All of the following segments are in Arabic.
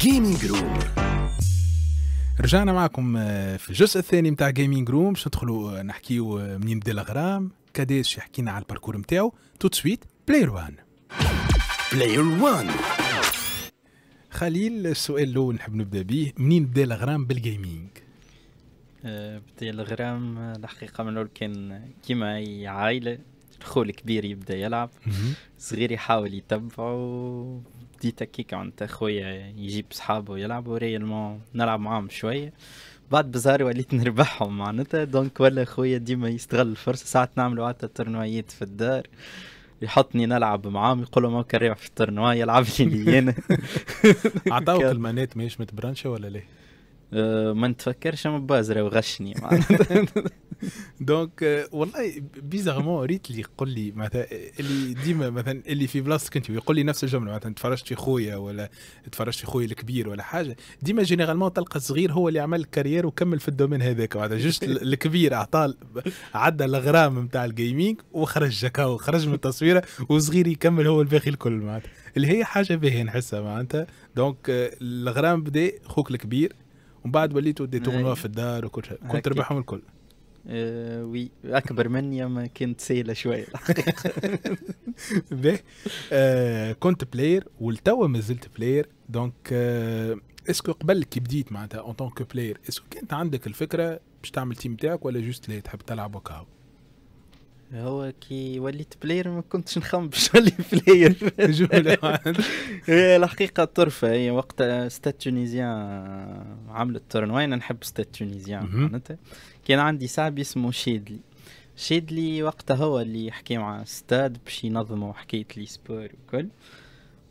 جيمنج روم رجعنا معكم آه، في الجزء الثاني نتاع جيمنج روم باش ندخلوا نحكيو آه، منين بدا الغرام كاديش يحكينا على الباركور نتاعو توت سويت بلاير وان بلاير وان خليل السؤال الاول نحب نبدا به منين بدا الغرام بالجيمنج آه، بدا الغرام الحقيقه من الاول كان كيما اي عائله الخو الكبير يبدا يلعب صغير يحاول يتبعه بديت هكيك عند خويا يجيب صحابه يلعبوا ريالمون نلعب معاهم شويه بعد بزار وليت نربحهم معناتها دونك ولا خويا ديما يستغل الفرصه ساعات نعملوا حتى ترنوايات في الدار يحطني نلعب معاهم يقول لهم كريم في التورنوا يلعب لي انا عطاوك المانات ماهيش متبرانشه ولا ليه؟ أه، ما نتفكرش من بازرة وغشني دونك والله بيزارمون ريت اللي يقول لي مثلا اللي ديما مثلا اللي في بلاصتك انت ويقول لي نفس الجمله مثلا تفرجت في خويا ولا تفرجت في خويا الكبير ولا حاجه ديما جينيرالمون تلقى الصغير هو اللي عمل كارير وكمل في الدومين هذاك معناتها جوست الكبير اعطى عدى الغرام نتاع الجيمنج وخرج هكا خرج من التصويره وصغير يكمل هو الباقي الكل معناتها اللي هي حاجه باهيه نحسها معناتها دونك الغرام بدا خوك الكبير ومن بعد وليتوا دي تورنوا في الدار وكل شيء كنت تربحهم الكل آه، وي اكبر مني اما كنت سيله شويه الحقيقه باهي كنت بلاير والتوا مازلت بلاير دونك اسكو قبل كي بديت معناتها اون طونك بلاير اسكو كانت عندك الفكره باش تعمل تيم تاعك ولا جوست ليه تحب تلعب وكاو هو كي وليت بلاير ما كنتش نخمش باش نولي بلاير هي الحقيقه طرفه هي وقت ستات تونيزيان عملت تورنواي انا نحب ستات تونيزيان معناتها كان عندي صاحب اسمه شيدلي شيدلي وقتها هو اللي حكي مع ستاد باش ينظموا حكايه لي سبور وكل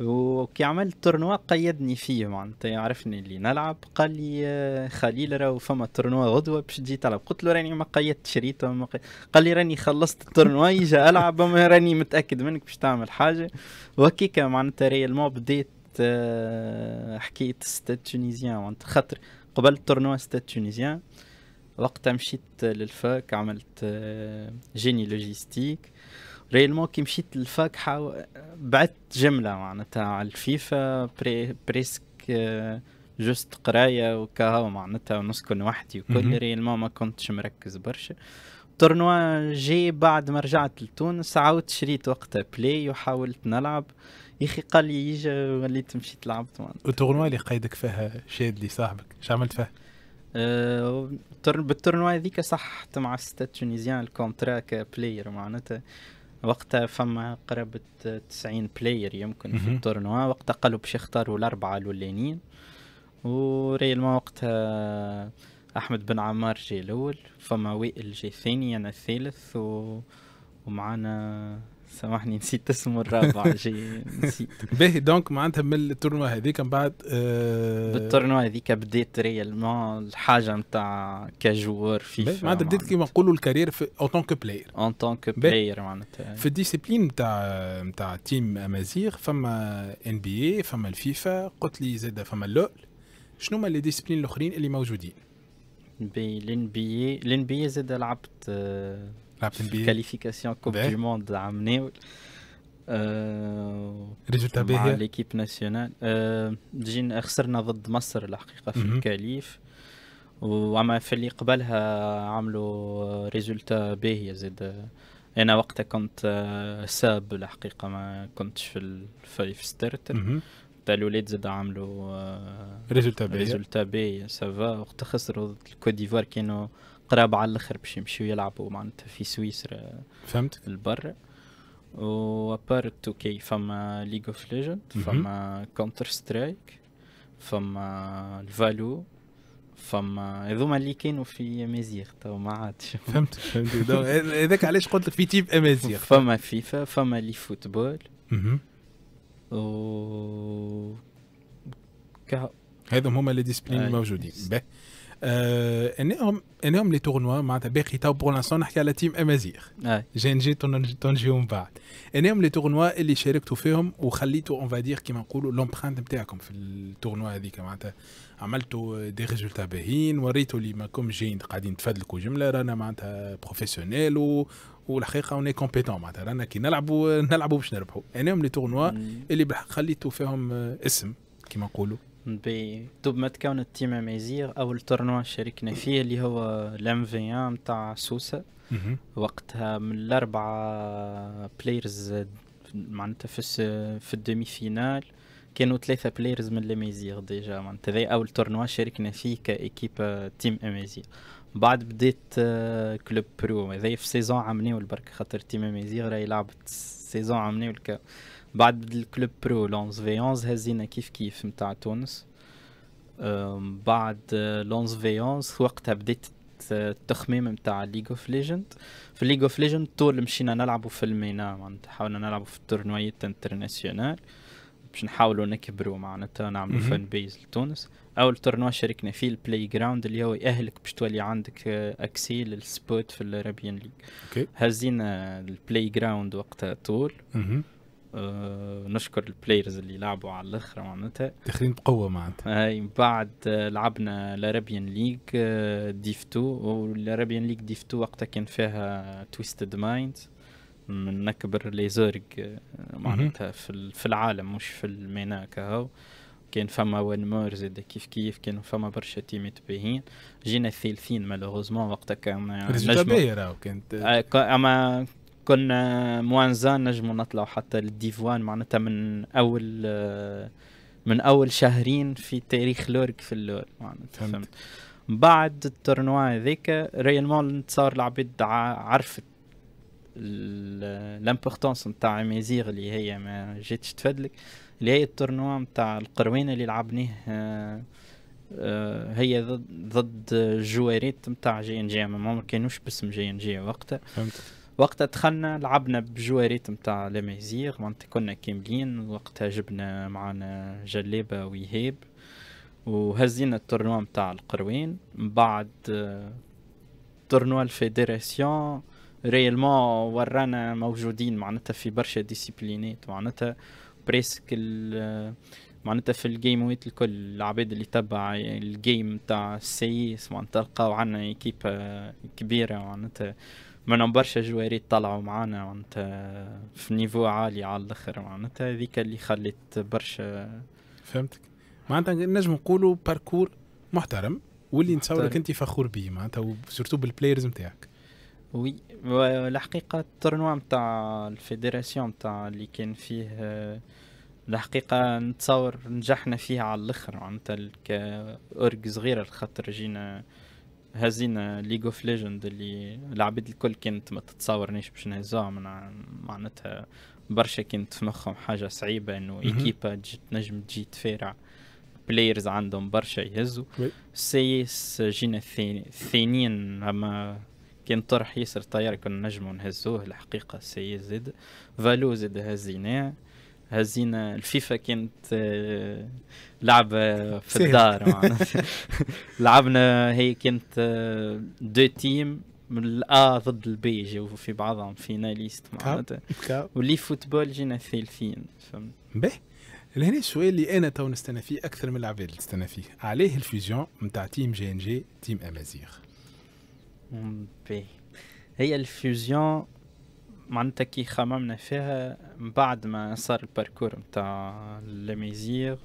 وكي عملت تورنوا قيدني فيه معناتها يعرفني اللي نلعب قال لي آه، خليل راهو فما تورنوا غدوه باش تجي تلعب قلت له راني ما قيدت شريته قي... قال لي راني خلصت التورنوا يجي العب اما راني متاكد منك باش تعمل حاجه وهكيكا معناتها ريالمون بديت آه، حكايه ستاد تونيزيان معناتها خاطر قبل التورنوا ستاد تونيزيان وقتها مشيت للفاك عملت جيني آه، لوجيستيك مو كي مشيت للفاكهه بعت جمله معناتها على الفيفا بري بريسك آه، جوست قرايه وكاها معناتها ونسكن وحدي وكل مو ما كنتش مركز برشا التورنوا جي بعد ما رجعت لتونس عاودت شريت وقتها بلاي وحاولت نلعب يا اخي قال لي يجا وليت مشيت لعبت التورنوا اللي قيدك فيها شاد لي صاحبك شو عملت فيها؟ آه، بالتورنوا هذيك صحت مع ستات تونيزيان الكونترا كبلاير معناتها وقتها فما قرابة 90 بلاير يمكن في التورنوا وقتها قالوا باش يختاروا الأربعة الأولانيين وريال ما وقتها أحمد بن عمار جاي الأول فما وائل جاي الثاني أنا الثالث و... ومعانا سامحني نسيت اسمه الرابع شيء نسيت به دونك معناتها من التورنوا هذيك من بعد آه بالتورنوا هذيك بديت ريال ما الحاجه نتاع كجوار فيفا معناتها بديت كيما نقولوا الكارير في اون تونك بلاير اون تونك بلاير معناتها في الديسيبلين نتاع نتاع تيم امازيغ فما ان بي اي فما الفيفا قلت لي زاده فما اللول شنو هما لي ديسيبلين الاخرين اللي موجودين؟ بين الان بي اي الان بي اي زاده لعبت آه لعب كاليفيكاسيون كوب دي موند عام ناول ريزولتا باهي مع ليكيب ناسيونال جينا خسرنا ضد مصر الحقيقه في الكاليف وأما في اللي قبلها عملوا ريزولتا باهية زاد أنا وقتها كنت ساب الحقيقة ما كنتش في الفايف ستارتر الولاد زاد عملوا ريزولتا باهية ريزولتا باهية سافا وقت خسروا الكوت ديفوار كانوا قراب على الاخر باش يمشيو يلعبوا معناتها في سويسرا فهمت البر وابار توكي فما ليج اوف ليجند فما كونتر سترايك فما الفالو فما هذوما اللي كانوا في امازيغ تو ما عادش فهمت فهمت هذاك علاش قلت لك في تيب امازيغ فما فيفا فما لي فوتبول و هذم هما لي ديسبلين الموجودين آه، انهم انهم لي تورنوا معناتها باقي تو بور لانسون نحكي على تيم امازيغ جي ان جي تنجيو من بعد انهم لي تورنوا اللي شاركتوا فيهم وخليتوا اون فادير كيما نقولوا لومبرانت نتاعكم في التورنوا هذيك معناتها عملتوا دي ريزولتا باهيين وريتوا اللي ماكم جايين قاعدين تفدلكوا جمله رانا معناتها بروفيسيونيل و... والحقيقه اوني كومبيتون معناتها رانا كي نلعبوا نلعبوا باش نربحوا انهم لي تورنوا اللي بالحق خليتوا فيهم اسم كيما نقولوا ما تكون تيم اميزير أو التورنوا شاركنا فيه اللي هو لام في ان تاع سوسة وقتها من الأربعة بلايرز معناتها في في الدومي فينال كانوا ثلاثة بلايرز من لميزير ديجا معناتها ذي أول تورنوا شاركنا فيه كإيكيب تيم أميزير بعد بديت آه، كلوب برو هذا في سيزون عمني والبرك خاطر تيم أميزير راهي لعبت سيزون عمني والكا بعد الكلوب برو لونز فيونز هزينا كيف كيف متاع تونس بعد آه، لونز فيونز وقتها بديت التخميم متاع ليج اوف ليجند في ليج اوف ليجند طول مشينا نلعبوا في المينا معناتها حاولنا نلعبوا في التورنويات انترناسيونال باش نحاولوا نكبروا معناتها نعملوا فان بيز لتونس اول تورنوا شاركنا فيه البلاي جراوند اللي هو ياهلك باش تولي عندك آه، اكسي للسبوت في الارابيان ليج okay. هزينا البلاي جراوند وقتها طول آه، نشكر البلايرز اللي لعبوا على الاخر معناتها داخلين بقوه معناتها اي بعد لعبنا لارابيان ليج ديف 2 والارابيان ليج ديف 2 وقتها كان فيها تويستد مايندز من اكبر ليزورج آه، معناتها في في العالم مش في المينا كهو كان فما وان مور زاد كيف كيف كان فما برشا تيمات باهين جينا الثالثين مالوغوزمون وقتها كان نجم كانت آه، اما كنا آه، موانزان نجموا نطلعوا حتى للديفوان معناتها من اول آه، من اول شهرين في تاريخ لورك في اللور معناتها فهمت. بعد التورنوا هذاك مول صار العباد عرفت الامبورتونس نتاع ميزيغ اللي هي ما جيتش تفدلك اللي هي التورنوا نتاع القروينه اللي لعبناه آه، هي ضد ضد جواريت نتاع جي ان جي ما كانوش باسم جي ان جي وقتها فهمت وقتها دخلنا لعبنا بجواريت متاع لاميزيغ معنتها كنا كاملين وقتها جبنا معنا جلابة ويهاب وهزينا التورنوا متاع القروين من بعد تورنوا الفيدراسيون ريالمون ورانا موجودين معناتها في برشا ديسيبلينات معناتها بريسك معناتها في الجيموات الكل العباد اللي تبع الجيم تاع السيس معناتها لقاو عنا ايكيب كبيرة معناتها منهم برشا جواري طلعوا معانا معناتها في نيفو عالي على الاخر معناتها هذيك اللي خلت برشا فهمتك معناتها نجم نقولوا باركور محترم واللي نتصورك انت فخور به معناتها سورتو بالبلايرز نتاعك وي الحقيقة التورنوا نتاع الفيدراسيون نتاع اللي كان فيه الحقيقة نتصور نجحنا فيه على الاخر معناتها كأورج صغيرة خاطر جينا هزينا ليج اوف ليجند اللي العباد الكل كانت ما تتصورنيش باش نهزوها معناتها برشا كانت في مخهم حاجه صعيبه انه ايكيبا تنجم تجي تفارع بلايرز عندهم برشا يهزوا سي اس جينا الثانيين اما كان طرح ياسر طيار كنا نجمو نهزوه الحقيقه سي زيد فالو زيد هزيناه هزينا الفيفا كانت آه، لعبه في الدار لعبنا هي كانت آه، دو تيم من الا ضد البي جاو في بعضهم فيناليست معناتها واللي فوتبول جينا ثالثين فهمت به لهنا السؤال اللي انا تو نستنى فيه اكثر من العباد اللي نستنى فيه عليه الفيزيون نتاع تيم جي ان جي تيم امازيغ هي الفيزيون معناتها كي خممنا فيها من بعد ما صار الباركور نتاع لميزير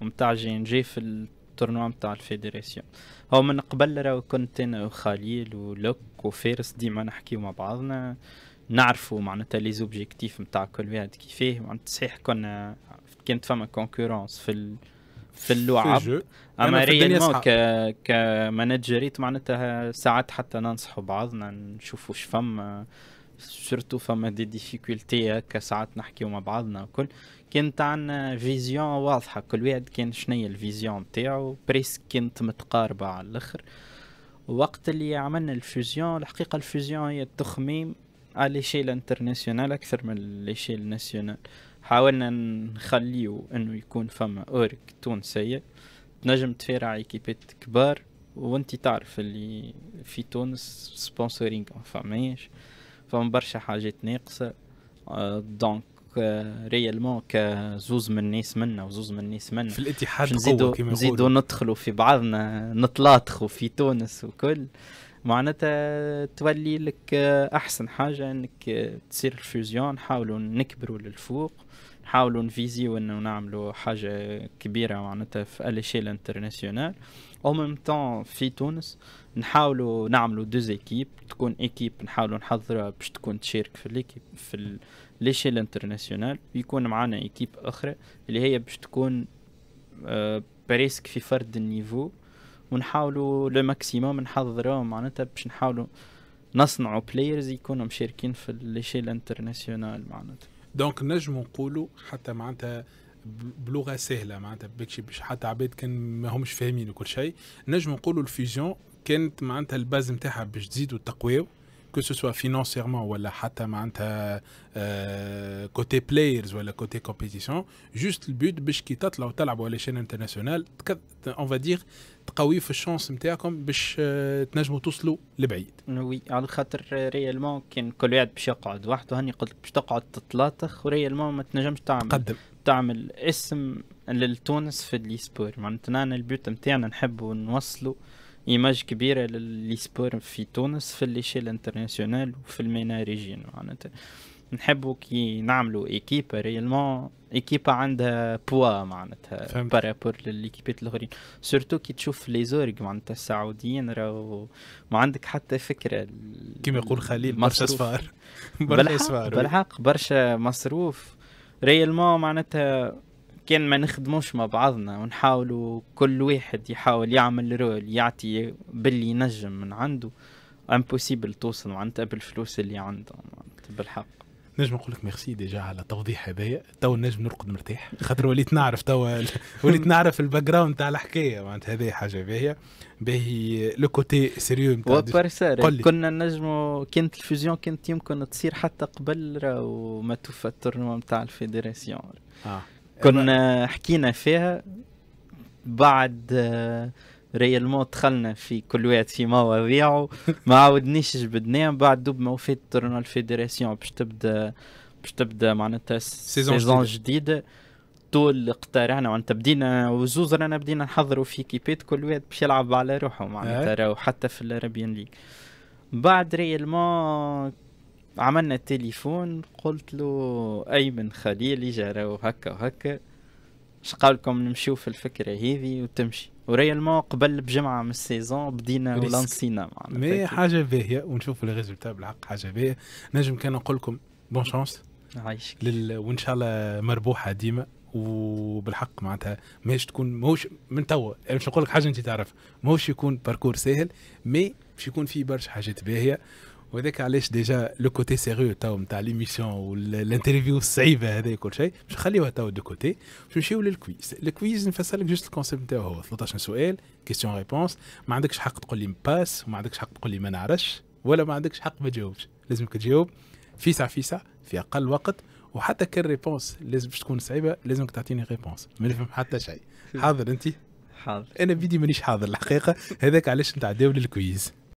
ومتاع جي ان جي في التورنوا نتاع الفيدراسيون هو من قبل راه كنت انا وخليل ولوك وفارس ديما نحكيو مع بعضنا نعرفوا معناتها لي زوبجيكتيف نتاع كل واحد كيفاه معناتها صحيح كنا كانت فما كونكورونس في ال... في اللعب اما ريالمون ك كمانجريت معناتها ساعات حتى ننصحوا بعضنا نشوفوا فما سورتو فما دي ديفيكولتي هكا ساعات نحكيو مع بعضنا وكل كانت عندنا آه، فيزيون واضحه كل واحد كان شنيا الفيزيون نتاعو بريس كانت متقاربه على الاخر وقت اللي عملنا الفوزيون الحقيقه الفوزيون هي التخميم على ليشيل انترناسيونال اكثر من ليشيل ناسيونال حاولنا نخليو انه يكون فما اورك تونسيه تنجم تفرع ايكيبات كبار وانت تعرف اللي في تونس سبونسورينغ ما فماش فما برشا حاجات ناقصه دونك ريالمون كزوز من الناس منا وزوز من الناس منا في الاتحاد نزيدوا نزيدو ندخلوا في بعضنا نتلاطخوا في تونس وكل معناتها تولي لك آه، احسن حاجه انك آه، تصير الفيوزيون نحاولوا نكبروا للفوق نحاولوا نفيزيو انه نعملوا حاجه كبيره معناتها في اليشيل انترناسيونال او ميم طون في تونس نحاولوا نعملوا دوز ايكيب تكون ايكيب نحاولوا نحضرها باش تكون تشارك في ليكيب في ليشيل انترناسيونال يكون معنا ايكيب اخرى اللي هي باش تكون بريسك آه، في فرد النيفو ونحاولوا لو ماكسيموم نحضروا معناتها باش نحاولوا نصنعوا بلايرز يكونوا مشاركين في ليشيل انترناسيونال معناتها دونك نجم نقولوا حتى معناتها بلغه سهله معناتها بكشي باش حتى عباد كان ما همش فاهمين وكل شيء نجم نقولوا الفيزيون كانت معناتها الباز نتاعها باش تزيد وتقويو que ce soit financièrement ou la hata côté players ولا côté compétition juste le but باش كي تطلعوا تلعبوا على شان انترناسيونال on va dire تقوي في الشانس نتاعكم باش تنجموا توصلوا لبعيد. وي على خاطر ريالمون كان كل واحد باش يقعد وحده هاني قلت باش تقعد تتلاطخ وريالمون ما تنجمش تعمل تقدم تعمل اسم للتونس في السبور معناتها انا البيوت نتاعنا نحبوا نوصلوا ايماج كبيره للي سبور في تونس في الليشيل انترناسيونال وفي المينا ريجين معناتها نحبوا كي نعملوا ايكيبا ريالمون ايكيبا عندها بوا معناتها بارابور للايكيبات الاخرين سورتو كي تشوف لي زورك معناتها السعوديين راهو ما عندك حتى فكره كيما يقول خليل برشا صفار برشا صفار بالحق برشا مصروف ريالمون معناتها كان ما نخدموش مع بعضنا ونحاولوا كل واحد يحاول يعمل رول يعطي باللي ينجم من عنده امبوسيبل توصل معناتها بالفلوس اللي عنده بالحق نجم نقول لك ميرسي ديجا على توضيح هذايا تو نجم نرقد مرتاح خاطر وليت نعرف تو وليت نعرف الباك جراوند تاع الحكايه معناتها هذه حاجه باهيه باهي لو كوتي سيريو نتاع كنا نجمو كانت الفيزيون كانت يمكن تصير حتى قبل وما توفى التورنوا نتاع الفيدراسيون آه. كنا حكينا فيها بعد ريال آه، ريالمون دخلنا في كل واحد في مواضيعه ما عاودنيش جبدناه بعد دوب ما وفات تورنوا الفيدراسيون باش تبدا باش تبدا معناتها سيزون, سيزون جديده طول اقترعنا معناتها بدينا وزوز رانا بدينا نحضروا في كيبات كل واحد باش يلعب على روحه معناتها راهو حتى في الاربيان ليج بعد ريال ريالمون عملنا التليفون قلت له ايمن خليلي جراو هكا وهكا اش قالكم نمشيو في الفكره هذه وتمشي ما قبل بجمعه من السيزون بدينا ولانسينا معنا مي حاجه باهيه ونشوف ريزلتات بالحق حاجه باهيه نجم كان نقول لكم بون شونس عايشك لل... وان شاء الله مربوحه ديما وبالحق معناتها ماهيش تكون ماهوش من توا باش نقول لك حاجه انت تعرف ماهوش يكون باركور ساهل مي باش يكون فيه برشا حاجات باهيه وذاك علاش ديجا لو كوتي سيريو تاو نتاع ليميسيون والانترفيو الصعيبه هذا كل شيء باش نخليوها تو دو كوتي باش نمشيو للكويز الكويز نفسر لك جوست الكونسيبت نتاعو هو 13 سؤال كيستيون ريبونس ما عندكش حق تقول لي باس وما عندكش حق تقول لي ما نعرفش ولا ما عندكش حق ما تجاوبش لازمك تجاوب فيسع فيسع في اقل وقت وحتى كان ريبونس لازم باش تكون صعيبه لازمك تعطيني ريبونس ما نفهم حتى شيء حاضر انت حاضر انا بيدي مانيش حاضر الحقيقه هذاك علاش نتعداو للكويز